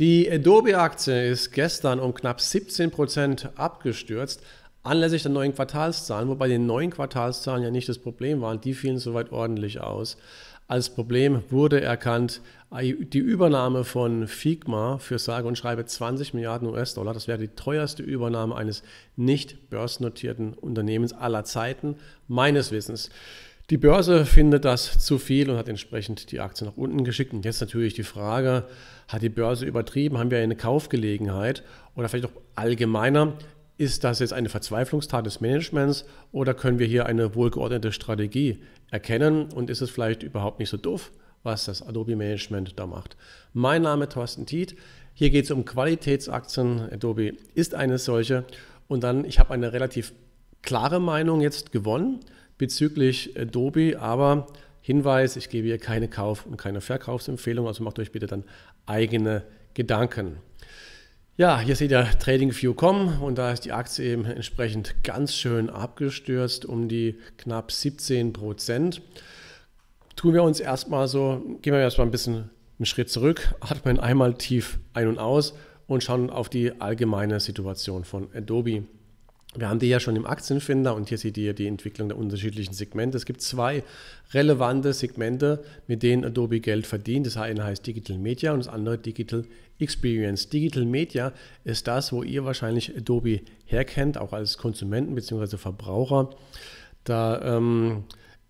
Die Adobe-Aktie ist gestern um knapp 17% abgestürzt, anlässlich der neuen Quartalszahlen, wobei die neuen Quartalszahlen ja nicht das Problem waren, die fielen soweit ordentlich aus. Als Problem wurde erkannt äh, die Übernahme von Figma für sage und schreibe 20 Milliarden US-Dollar. Das wäre die teuerste Übernahme eines nicht börsennotierten Unternehmens aller Zeiten, meines Wissens. Die Börse findet das zu viel und hat entsprechend die Aktie nach unten geschickt. Und jetzt natürlich die Frage, hat die Börse übertrieben? Haben wir eine Kaufgelegenheit? Oder vielleicht auch allgemeiner, ist das jetzt eine Verzweiflungstat des Managements oder können wir hier eine wohlgeordnete Strategie erkennen? Und ist es vielleicht überhaupt nicht so doof, was das Adobe Management da macht? Mein Name ist Thorsten Tiet. Hier geht es um Qualitätsaktien. Adobe ist eine solche. Und dann, ich habe eine relativ klare Meinung jetzt gewonnen bezüglich Adobe, äh, aber Hinweis, ich gebe hier keine Kauf- und keine Verkaufsempfehlung, also macht euch bitte dann eigene Gedanken. Ja, hier seht ihr TradingView kommen und da ist die Aktie eben entsprechend ganz schön abgestürzt um die knapp 17 Prozent. Tun wir uns erstmal so, gehen wir erstmal ein bisschen einen Schritt zurück, atmen einmal tief ein und aus und schauen auf die allgemeine Situation von Adobe. Wir haben die ja schon im Aktienfinder und hier seht ihr die Entwicklung der unterschiedlichen Segmente. Es gibt zwei relevante Segmente, mit denen Adobe Geld verdient. Das eine heißt Digital Media und das andere Digital Experience. Digital Media ist das, wo ihr wahrscheinlich Adobe herkennt, auch als Konsumenten bzw. Verbraucher. Da ähm,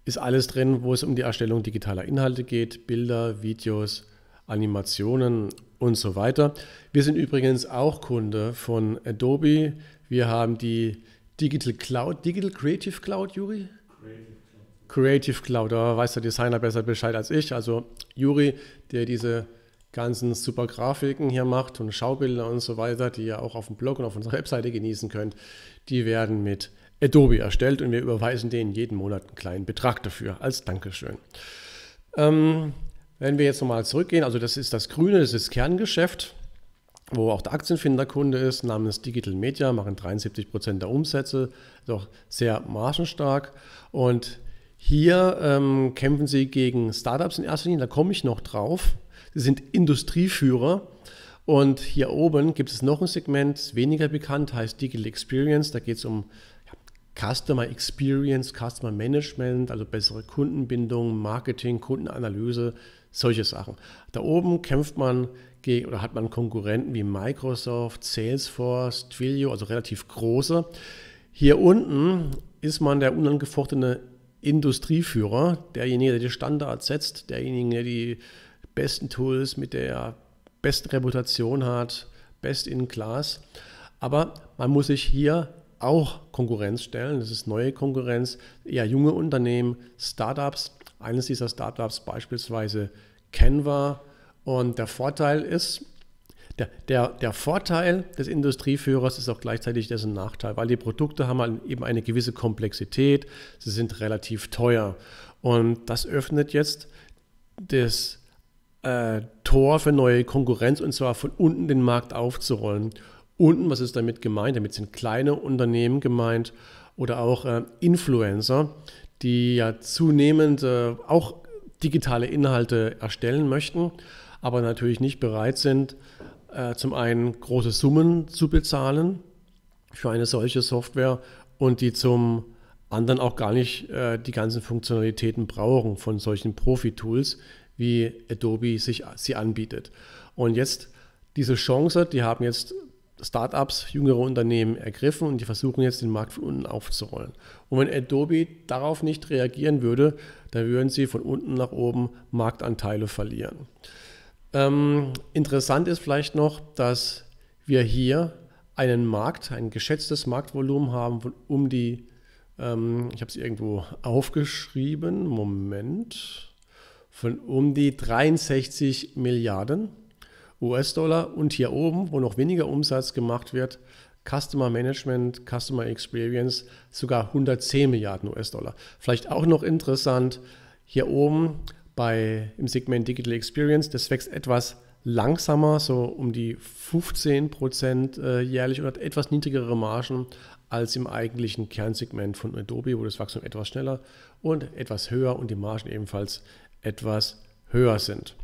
ist alles drin, wo es um die Erstellung digitaler Inhalte geht, Bilder, Videos, Animationen und so weiter. Wir sind übrigens auch Kunde von Adobe. Wir haben die Digital Cloud, Digital Creative Cloud, Juri? Creative. Cloud. Creative Cloud, da weiß der Designer besser Bescheid als ich. Also Juri, der diese ganzen super Grafiken hier macht und Schaubilder und so weiter, die ihr auch auf dem Blog und auf unserer Webseite genießen könnt, die werden mit Adobe erstellt und wir überweisen denen jeden Monat einen kleinen Betrag dafür als Dankeschön. Ähm, wenn wir jetzt nochmal zurückgehen, also das ist das Grüne, das ist das Kerngeschäft wo auch der Aktienfinderkunde ist, namens Digital Media, machen 73 Prozent der Umsätze, doch sehr margenstark. Und hier ähm, kämpfen sie gegen Startups in erster Linie, da komme ich noch drauf. Sie sind Industrieführer. Und hier oben gibt es noch ein Segment, weniger bekannt, heißt Digital Experience. Da geht es um Customer Experience, Customer Management, also bessere Kundenbindung, Marketing, Kundenanalyse, solche Sachen. Da oben kämpft man oder hat man Konkurrenten wie Microsoft, Salesforce, Twilio, also relativ große. Hier unten ist man der unangefochtene Industrieführer, derjenige, der die Standards setzt, derjenige, der die besten Tools mit der besten Reputation hat, best in class. Aber man muss sich hier auch Konkurrenz stellen. Das ist neue Konkurrenz, eher junge Unternehmen, Startups. Eines dieser Startups beispielsweise Canva, und der Vorteil ist, der, der, der Vorteil des Industrieführers ist auch gleichzeitig dessen Nachteil, weil die Produkte haben halt eben eine gewisse Komplexität, sie sind relativ teuer. Und das öffnet jetzt das äh, Tor für neue Konkurrenz und zwar von unten den Markt aufzurollen. Unten, was ist damit gemeint? Damit sind kleine Unternehmen gemeint oder auch äh, Influencer, die ja zunehmend äh, auch digitale Inhalte erstellen möchten aber natürlich nicht bereit sind, äh, zum einen große Summen zu bezahlen für eine solche Software und die zum anderen auch gar nicht äh, die ganzen Funktionalitäten brauchen von solchen Profi-Tools, wie Adobe sich, sie anbietet. Und jetzt diese Chance, die haben jetzt Startups, jüngere Unternehmen ergriffen und die versuchen jetzt den Markt von unten aufzurollen. Und wenn Adobe darauf nicht reagieren würde, dann würden sie von unten nach oben Marktanteile verlieren. Ähm, interessant ist vielleicht noch, dass wir hier einen Markt, ein geschätztes Marktvolumen haben von um die, ähm, ich habe es irgendwo aufgeschrieben, Moment, von um die 63 Milliarden US-Dollar und hier oben, wo noch weniger Umsatz gemacht wird, Customer Management, Customer Experience, sogar 110 Milliarden US-Dollar. Vielleicht auch noch interessant, hier oben bei, im Segment Digital Experience. Das wächst etwas langsamer, so um die 15 Prozent äh, jährlich und hat etwas niedrigere Margen als im eigentlichen Kernsegment von Adobe, wo das Wachstum etwas schneller und etwas höher und die Margen ebenfalls etwas höher sind.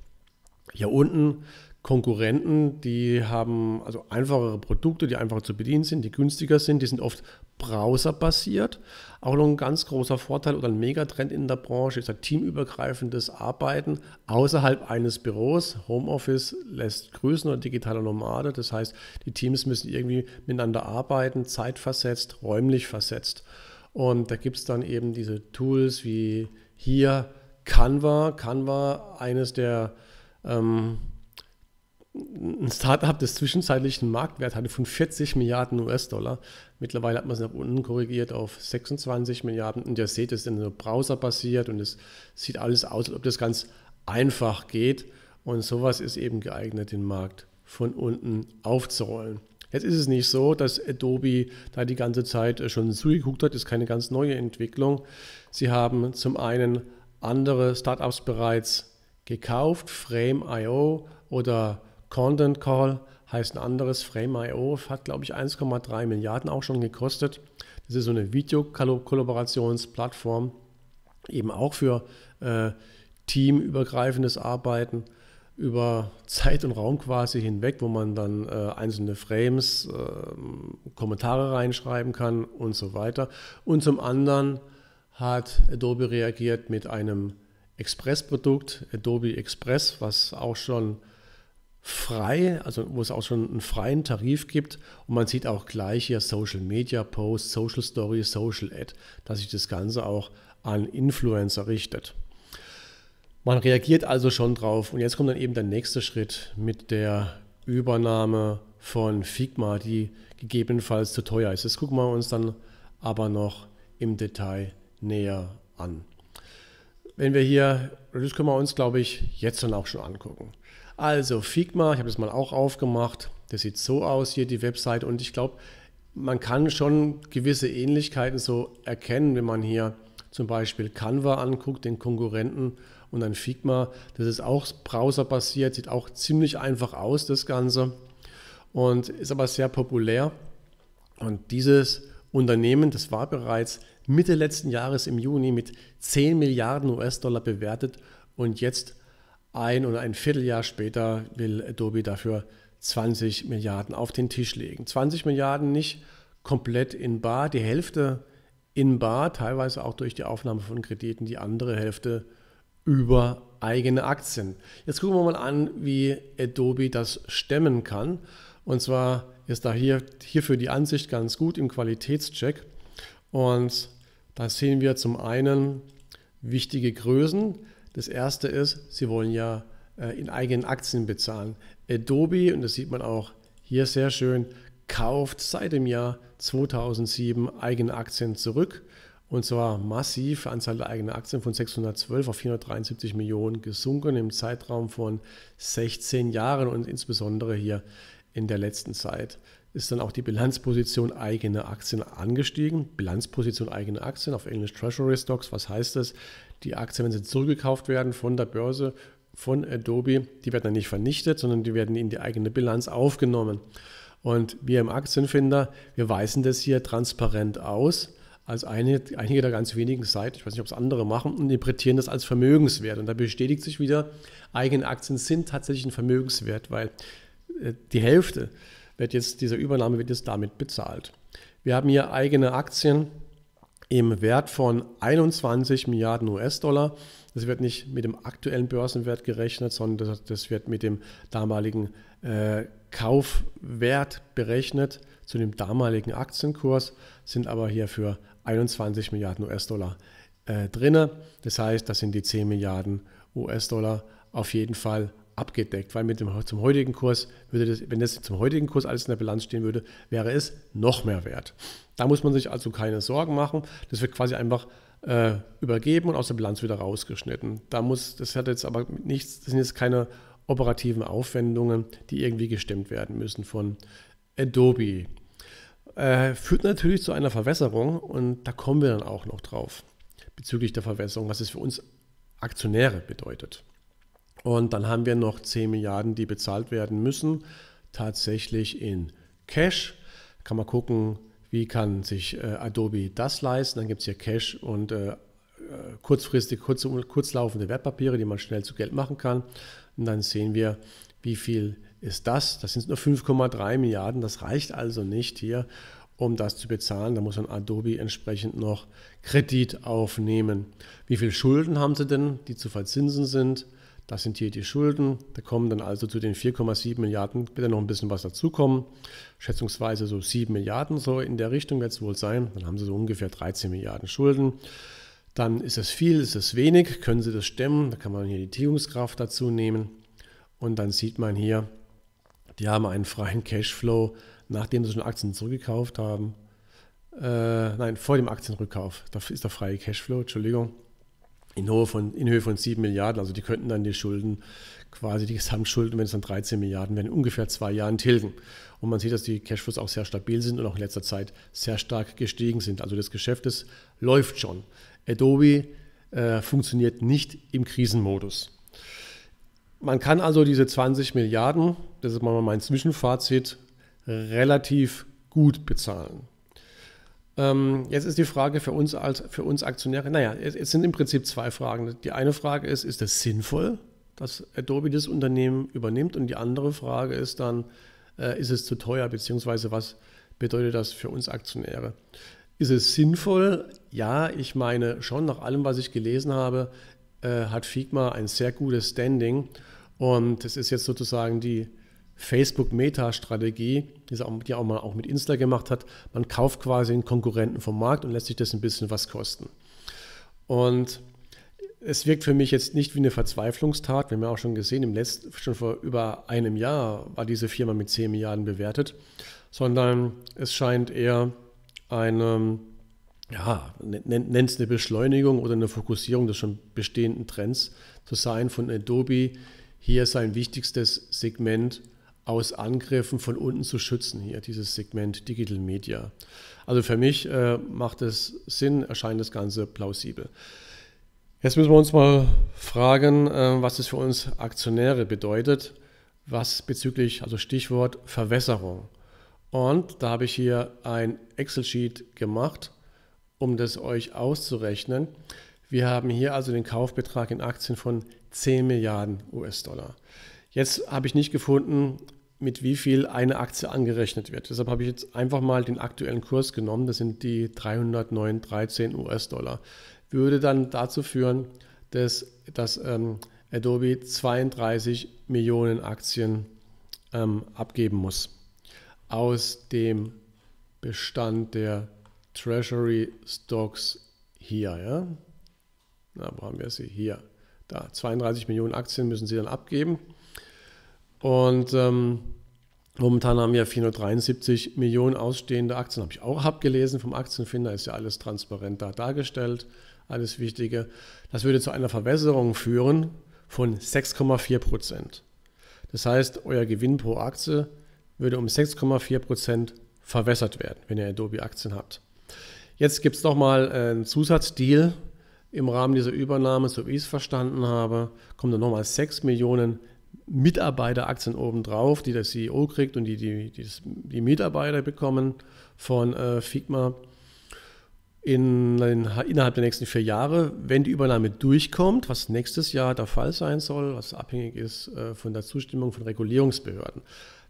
Hier unten Konkurrenten, die haben also einfachere Produkte, die einfacher zu bedienen sind, die günstiger sind, die sind oft browserbasiert. Auch noch ein ganz großer Vorteil oder ein Megatrend in der Branche ist ein teamübergreifendes Arbeiten außerhalb eines Büros. Homeoffice lässt grüßen oder digitaler Nomade. Das heißt, die Teams müssen irgendwie miteinander arbeiten, zeitversetzt, räumlich versetzt. Und da gibt es dann eben diese Tools wie hier Canva. Canva, eines der ähm, ein Startup, das zwischenzeitlich einen Marktwert hatte von 40 Milliarden US-Dollar. Mittlerweile hat man es nach unten korrigiert auf 26 Milliarden. Und ihr seht, es ist in Browser basiert und es sieht alles aus, als ob das ganz einfach geht. Und sowas ist eben geeignet, den Markt von unten aufzurollen. Jetzt ist es nicht so, dass Adobe da die ganze Zeit äh, schon zugeguckt hat. Das ist keine ganz neue Entwicklung. Sie haben zum einen andere Startups bereits gekauft, Frame.io oder Content Call heißt ein anderes. Frame.io hat, glaube ich, 1,3 Milliarden auch schon gekostet. Das ist so eine Videokollaborationsplattform, eben auch für äh, teamübergreifendes Arbeiten über Zeit und Raum quasi hinweg, wo man dann äh, einzelne Frames, äh, Kommentare reinschreiben kann und so weiter. Und zum anderen hat Adobe reagiert mit einem Express-Produkt, Adobe Express, was auch schon frei, also wo es auch schon einen freien Tarif gibt. Und man sieht auch gleich hier Social Media Posts, Social Story, Social Ad, dass sich das Ganze auch an Influencer richtet. Man reagiert also schon drauf. Und jetzt kommt dann eben der nächste Schritt mit der Übernahme von Figma, die gegebenenfalls zu teuer ist. Das gucken wir uns dann aber noch im Detail näher an. Wenn wir hier, das können wir uns, glaube ich, jetzt dann auch schon angucken. Also Figma, ich habe das mal auch aufgemacht. Das sieht so aus hier, die Website. Und ich glaube, man kann schon gewisse Ähnlichkeiten so erkennen, wenn man hier zum Beispiel Canva anguckt, den Konkurrenten und dann Figma. Das ist auch browserbasiert, sieht auch ziemlich einfach aus, das Ganze. Und ist aber sehr populär. Und dieses Unternehmen, das war bereits Mitte letzten Jahres im Juni mit 10 Milliarden US-Dollar bewertet und jetzt ein oder ein Vierteljahr später will Adobe dafür 20 Milliarden auf den Tisch legen. 20 Milliarden nicht komplett in bar, die Hälfte in bar, teilweise auch durch die Aufnahme von Krediten, die andere Hälfte über eigene Aktien. Jetzt gucken wir mal an, wie Adobe das stemmen kann. Und zwar ist da hier, hierfür die Ansicht ganz gut im Qualitätscheck. Und da sehen wir zum einen wichtige Größen. Das erste ist, sie wollen ja äh, in eigenen Aktien bezahlen. Adobe, und das sieht man auch hier sehr schön, kauft seit dem Jahr 2007 eigene Aktien zurück. Und zwar massiv, Anzahl der eigenen Aktien von 612 auf 473 Millionen gesunken im Zeitraum von 16 Jahren und insbesondere hier in der letzten Zeit ist dann auch die Bilanzposition eigener Aktien angestiegen. Bilanzposition eigener Aktien auf Englisch Treasury Stocks. Was heißt das? Die Aktien, wenn sie zurückgekauft werden von der Börse, von Adobe, die werden dann nicht vernichtet, sondern die werden in die eigene Bilanz aufgenommen. Und wir im Aktienfinder, wir weisen das hier transparent aus als eine, einige der ganz wenigen Seiten, ich weiß nicht, ob es andere machen, und interpretieren das als Vermögenswert. Und da bestätigt sich wieder, eigene Aktien sind tatsächlich ein Vermögenswert, weil äh, die Hälfte wird jetzt, diese Übernahme wird jetzt damit bezahlt. Wir haben hier eigene Aktien im Wert von 21 Milliarden US-Dollar. Das wird nicht mit dem aktuellen Börsenwert gerechnet, sondern das, das wird mit dem damaligen äh, Kaufwert berechnet zu dem damaligen Aktienkurs, sind aber hier für 21 Milliarden US-Dollar äh, drin. Das heißt, das sind die 10 Milliarden US-Dollar auf jeden Fall abgedeckt, weil mit dem zum heutigen Kurs würde das, wenn das zum heutigen Kurs alles in der Bilanz stehen würde, wäre es noch mehr wert. Da muss man sich also keine Sorgen machen. Das wird quasi einfach äh, übergeben und aus der Bilanz wieder rausgeschnitten. Da muss, das hat jetzt aber nichts, das sind jetzt keine operativen Aufwendungen, die irgendwie gestimmt werden müssen von Adobe. Äh, führt natürlich zu einer Verwässerung und da kommen wir dann auch noch drauf bezüglich der Verwässerung, was es für uns Aktionäre bedeutet. Und dann haben wir noch 10 Milliarden, die bezahlt werden müssen, tatsächlich in Cash. Kann man gucken, wie kann sich äh, Adobe das leisten. Dann gibt es hier Cash und äh, äh, kurzfristig, kurz, kurzlaufende Wertpapiere, die man schnell zu Geld machen kann. Und dann sehen wir, wie viel ist das. Das sind nur 5,3 Milliarden. Das reicht also nicht hier, um das zu bezahlen. Da muss man Adobe entsprechend noch Kredit aufnehmen. Wie viele Schulden haben sie denn, die zu verzinsen sind? Das sind hier die Schulden. Da kommen dann also zu den 4,7 Milliarden bitte noch ein bisschen was dazukommen. Schätzungsweise so 7 Milliarden, so in der Richtung wird es wohl sein. Dann haben Sie so ungefähr 13 Milliarden Schulden. Dann ist das viel, ist das wenig, können Sie das stemmen? Da kann man hier die Tilgungskraft dazu nehmen. Und dann sieht man hier, die haben einen freien Cashflow, nachdem sie schon Aktien zurückgekauft haben. Äh, nein, vor dem Aktienrückkauf. Da ist der freie Cashflow, Entschuldigung in Höhe, von, in Höhe von 7 Milliarden. Also die könnten dann die Schulden, quasi die Gesamtschulden, wenn es dann 13 Milliarden werden, in ungefähr zwei Jahren tilgen. Und man sieht, dass die Cashflows auch sehr stabil sind und auch in letzter Zeit sehr stark gestiegen sind. Also das Geschäft das läuft schon. Adobe äh, funktioniert nicht im Krisenmodus. Man kann also diese 20 Milliarden, das ist mal mein Zwischenfazit, relativ gut bezahlen. Ähm, jetzt ist die Frage für uns als für uns Aktionäre, naja, es, sind im Prinzip zwei Fragen. Die eine Frage ist, ist es das sinnvoll, dass Adobe das Unternehmen übernimmt? Und die andere Frage ist dann, äh, ist es zu teuer, beziehungsweise was bedeutet das für uns Aktionäre? Ist es sinnvoll? Ja, ich meine schon, nach allem, was ich gelesen habe, äh, hat Figma ein sehr gutes Standing. Und es ist jetzt sozusagen die, Facebook-Meta-Strategie, die, auch, die auch man auch mit Insta gemacht hat. Man kauft quasi einen Konkurrenten vom Markt und lässt sich das ein bisschen was kosten. Und es wirkt für mich jetzt nicht wie eine Verzweiflungstat. Wir haben ja auch schon gesehen, im letzten, schon vor über einem Jahr war diese Firma mit 10 Milliarden bewertet, sondern es scheint eher eine, ja, ne, ne, nennt es eine Beschleunigung oder eine Fokussierung des schon bestehenden Trends zu sein von Adobe. Hier sein wichtigstes Segment aus Angriffen von unten zu schützen, hier dieses Segment Digital Media. Also für mich äh, macht es Sinn, erscheint das Ganze plausibel. Jetzt müssen wir uns mal fragen, äh, was es für uns Aktionäre bedeutet, was bezüglich, also Stichwort Verwässerung. Und da habe ich hier ein Excel-Sheet gemacht, um das euch auszurechnen. Wir haben hier also den Kaufbetrag in Aktien von 10 Milliarden US-Dollar. Jetzt habe ich nicht gefunden, mit wie viel eine Aktie angerechnet wird. Deshalb habe ich jetzt einfach mal den aktuellen Kurs genommen. Das sind die 309,13 US-Dollar. Würde dann dazu führen, dass, dass ähm, Adobe 32 Millionen Aktien ähm, abgeben muss aus dem Bestand der Treasury Stocks hier. Ja? Na, wo haben wir sie? Hier. Da, 32 Millionen Aktien müssen sie dann abgeben. Und ähm, momentan haben wir 473 Millionen ausstehende Aktien, habe ich auch abgelesen vom Aktienfinder, ist ja alles transparent da dargestellt, alles Wichtige. Das würde zu einer Verwässerung führen von 6,4 Prozent. Das heißt, euer Gewinn pro Aktie würde um 6,4 Prozent verwässert werden, wenn ihr Adobe-Aktien habt. Jetzt gibt es nochmal äh, einen Zusatzdeal im Rahmen dieser Übernahme, so wie ich es verstanden habe, kommen dann nochmal 6 Millionen Mitarbeiteraktien obendrauf, die der CEO kriegt und die die, die, die Mitarbeiter bekommen von äh, Figma in, in, innerhalb der nächsten vier Jahre. Wenn die Übernahme durchkommt, was nächstes Jahr der Fall sein soll, was abhängig ist äh, von der Zustimmung von Regulierungsbehörden.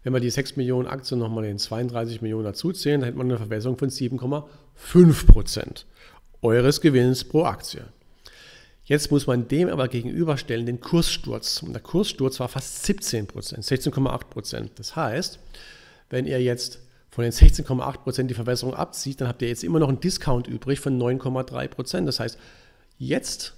Wenn wir die 6 Millionen Aktien nochmal in 32 Millionen dazuzählen, dann hätte man eine Verbesserung von 7,5 Prozent eures Gewinns pro Aktie. Jetzt muss man dem aber gegenüberstellen den Kurssturz. Und der Kurssturz war fast 17 16,8 Das heißt, wenn ihr jetzt von den 16,8 die Verbesserung abzieht, dann habt ihr jetzt immer noch einen Discount übrig von 9,3 Das heißt, jetzt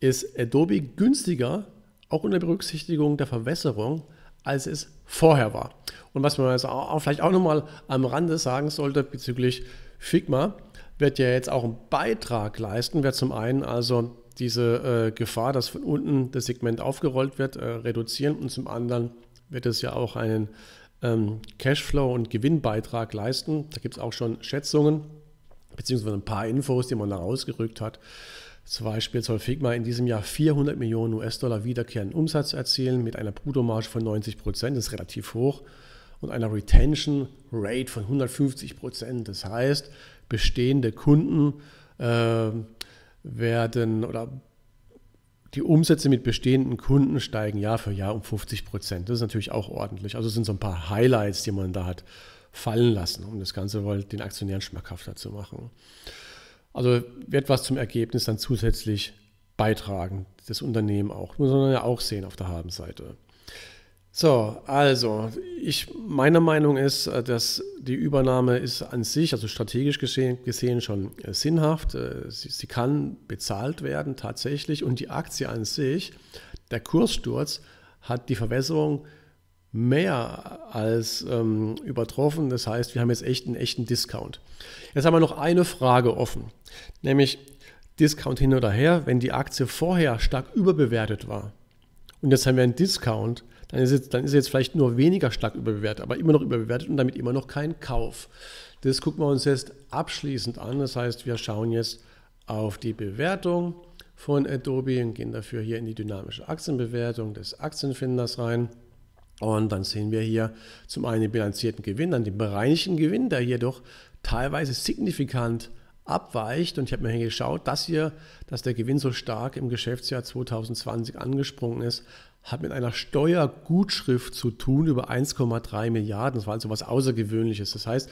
ist Adobe günstiger, auch unter Berücksichtigung der Verbesserung, als es vorher war. Und was man jetzt auch, vielleicht auch nochmal am Rande sagen sollte bezüglich Figma, wird ja jetzt auch einen Beitrag leisten, wer zum einen also diese äh, Gefahr, dass von unten das Segment aufgerollt wird, äh, reduzieren und zum anderen wird es ja auch einen ähm, Cashflow- und Gewinnbeitrag leisten. Da gibt es auch schon Schätzungen beziehungsweise ein paar Infos, die man da rausgerückt hat. Zum Beispiel soll Figma in diesem Jahr 400 Millionen US-Dollar wiederkehrenden Umsatz erzielen mit einer Bruttomarge von 90 Prozent, das ist relativ hoch, und einer Retention Rate von 150 Prozent. Das heißt, bestehende Kunden äh, werden oder die Umsätze mit bestehenden Kunden steigen Jahr für Jahr um 50 Prozent. Das ist natürlich auch ordentlich. Also sind so ein paar Highlights, die man da hat fallen lassen, um das Ganze wohl den Aktionären schmackhafter zu machen. Also wird was zum Ergebnis dann zusätzlich beitragen, das Unternehmen auch. Muss man ja auch sehen auf der Habenseite. So, also, ich, meine Meinung ist, äh, dass die Übernahme ist an sich, also strategisch gesehen, gesehen schon äh, sinnhaft. Äh, sie, sie, kann bezahlt werden tatsächlich und die Aktie an sich, der Kurssturz hat die Verwässerung mehr als ähm, übertroffen. Das heißt, wir haben jetzt echt einen echten Discount. Jetzt haben wir noch eine Frage offen, nämlich Discount hin oder her, wenn die Aktie vorher stark überbewertet war und jetzt haben wir einen Discount, dann ist, jetzt, dann ist jetzt vielleicht nur weniger stark überbewertet, aber immer noch überbewertet und damit immer noch kein Kauf. Das gucken wir uns jetzt abschließend an. Das heißt, wir schauen jetzt auf die Bewertung von Adobe und gehen dafür hier in die dynamische Aktienbewertung des Aktienfinders rein. Und dann sehen wir hier zum einen den bilanzierten Gewinn, dann den bereinigten Gewinn, der hier doch teilweise signifikant abweicht. Und ich habe mir hier geschaut, dass hier, dass der Gewinn so stark im Geschäftsjahr 2020 angesprungen ist, hat mit einer Steuergutschrift zu tun über 1,3 Milliarden. Das war also was Außergewöhnliches. Das heißt,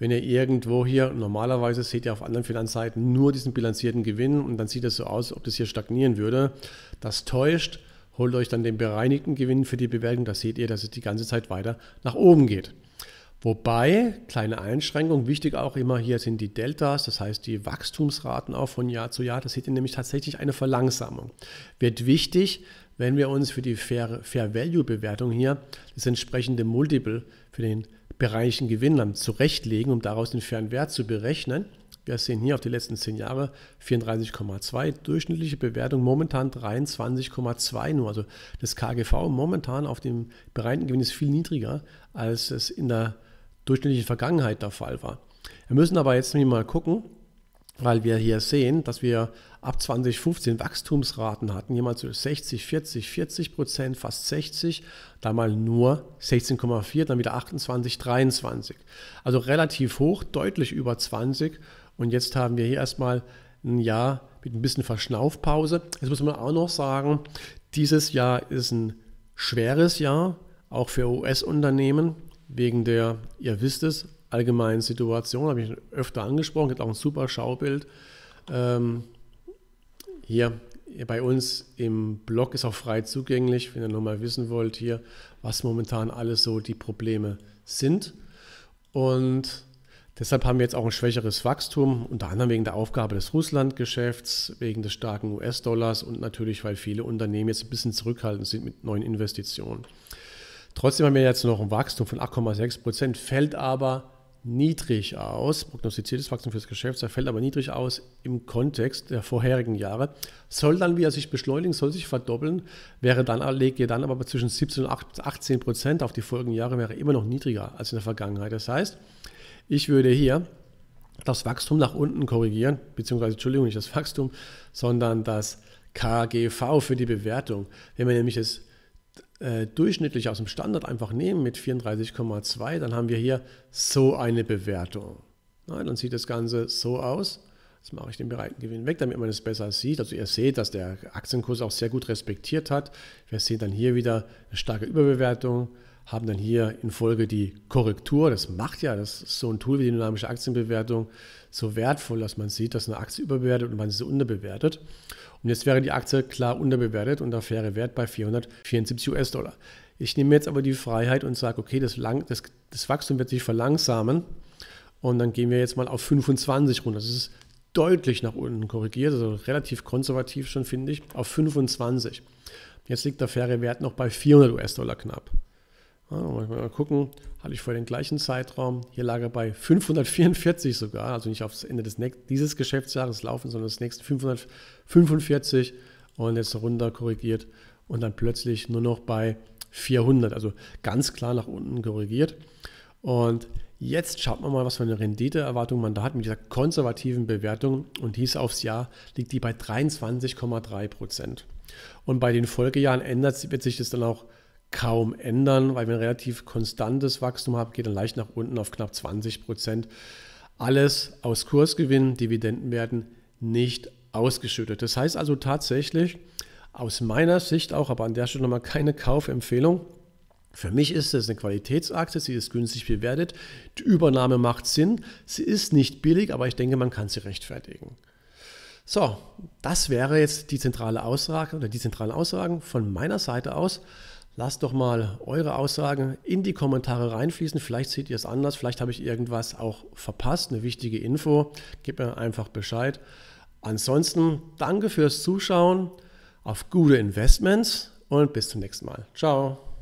wenn ihr irgendwo hier, normalerweise seht ihr auf anderen Finanzseiten nur diesen bilanzierten Gewinn und dann sieht es so aus, ob das hier stagnieren würde. Das täuscht. Holt euch dann den bereinigten Gewinn für die Bewertung. Da seht ihr, dass es die ganze Zeit weiter nach oben geht. Wobei, kleine Einschränkung, wichtig auch immer hier sind die Deltas, das heißt die Wachstumsraten auch von Jahr zu Jahr. Das sieht nämlich tatsächlich eine Verlangsamung. Wird wichtig, wenn wir uns für die Fair, Fair Value Bewertung hier das entsprechende Multiple für den bereinigten Gewinn zurechtlegen, um daraus den fairen Wert zu berechnen. Wir sehen hier auf die letzten zehn Jahre 34,2, durchschnittliche Bewertung momentan 23,2 nur. Also das KGV momentan auf dem bereinigten Gewinn ist viel niedriger, als es in der durchschnittliche Vergangenheit der Fall war. Wir müssen aber jetzt mal gucken, weil wir hier sehen, dass wir ab 2015 Wachstumsraten hatten, jemals so 60, 40, 40 Prozent, fast 60, dann mal nur 16,4, dann wieder 28, 23. Also relativ hoch, deutlich über 20. Und jetzt haben wir hier erstmal ein Jahr mit ein bisschen Verschnaufpause. Jetzt muss man auch noch sagen, dieses Jahr ist ein schweres Jahr, auch für US-Unternehmen wegen der, ihr wisst es, allgemeinen Situation, habe ich öfter angesprochen, gibt auch ein super Schaubild. Ähm, hier bei uns im Blog ist auch frei zugänglich, wenn ihr nochmal wissen wollt hier, was momentan alles so die Probleme sind. Und deshalb haben wir jetzt auch ein schwächeres Wachstum, unter anderem wegen der Aufgabe des Russland-Geschäfts, wegen des starken US-Dollars und natürlich, weil viele Unternehmen jetzt ein bisschen zurückhaltend sind mit neuen Investitionen. Trotzdem haben wir jetzt noch ein Wachstum von 8,6 Prozent, fällt aber niedrig aus. Prognostiziertes Wachstum für das Geschäftsjahr fällt aber niedrig aus im Kontext der vorherigen Jahre. Soll dann wieder sich beschleunigen, soll sich verdoppeln, wäre dann, legt ihr dann aber zwischen 17 und 18 Prozent auf die folgenden Jahre, wäre immer noch niedriger als in der Vergangenheit. Das heißt, ich würde hier das Wachstum nach unten korrigieren, beziehungsweise, Entschuldigung, nicht das Wachstum, sondern das KGV für die Bewertung. Wenn wir nämlich das äh, durchschnittlich aus dem Standard einfach nehmen mit 34,2, dann haben wir hier so eine Bewertung. Na, dann sieht das Ganze so aus. Jetzt mache ich den bereiten Gewinn weg, damit man es besser sieht. Also ihr seht, dass der Aktienkurs auch sehr gut respektiert hat. Wir sehen dann hier wieder eine starke Überbewertung, haben dann hier in Folge die Korrektur. Das macht ja, das so ein Tool wie die dynamische Aktienbewertung so wertvoll, dass man sieht, dass eine Aktie überbewertet und man sie unterbewertet. Und jetzt wäre die Aktie klar unterbewertet und der faire Wert bei 474 US-Dollar. Ich nehme jetzt aber die Freiheit und sage, okay, das, lang, das, das Wachstum wird sich verlangsamen und dann gehen wir jetzt mal auf 25 runter. Das ist deutlich nach unten korrigiert, also relativ konservativ schon, finde ich, auf 25. Jetzt liegt der faire Wert noch bei 400 US-Dollar knapp. Also mal gucken, hatte ich vor den gleichen Zeitraum. Hier lag er bei 544 sogar, also nicht aufs Ende des dieses Geschäftsjahres laufen, sondern das nächste 545 und jetzt runter korrigiert und dann plötzlich nur noch bei 400, also ganz klar nach unten korrigiert. Und jetzt schaut man mal, was für eine Renditeerwartung man da hat mit dieser konservativen Bewertung und hieß aufs Jahr liegt die bei 23,3 Prozent. Und bei den Folgejahren ändert wird sich das dann auch kaum ändern, weil wir ein relativ konstantes Wachstum haben, geht dann leicht nach unten auf knapp 20 Prozent. Alles aus Kursgewinn, Dividenden werden nicht ausgeschüttet. Das heißt also tatsächlich, aus meiner Sicht auch, aber an der Stelle nochmal keine Kaufempfehlung. Für mich ist es eine Qualitätsaktie, sie ist günstig bewertet, die Übernahme macht Sinn, sie ist nicht billig, aber ich denke, man kann sie rechtfertigen. So, das wäre jetzt die zentrale Aussage oder die zentralen Aussagen von meiner Seite aus. Lasst doch mal eure Aussagen in die Kommentare reinfließen. Vielleicht seht ihr es anders, vielleicht habe ich irgendwas auch verpasst, eine wichtige Info. Gebt mir einfach Bescheid. Ansonsten danke fürs Zuschauen, auf gute Investments und bis zum nächsten Mal. Ciao.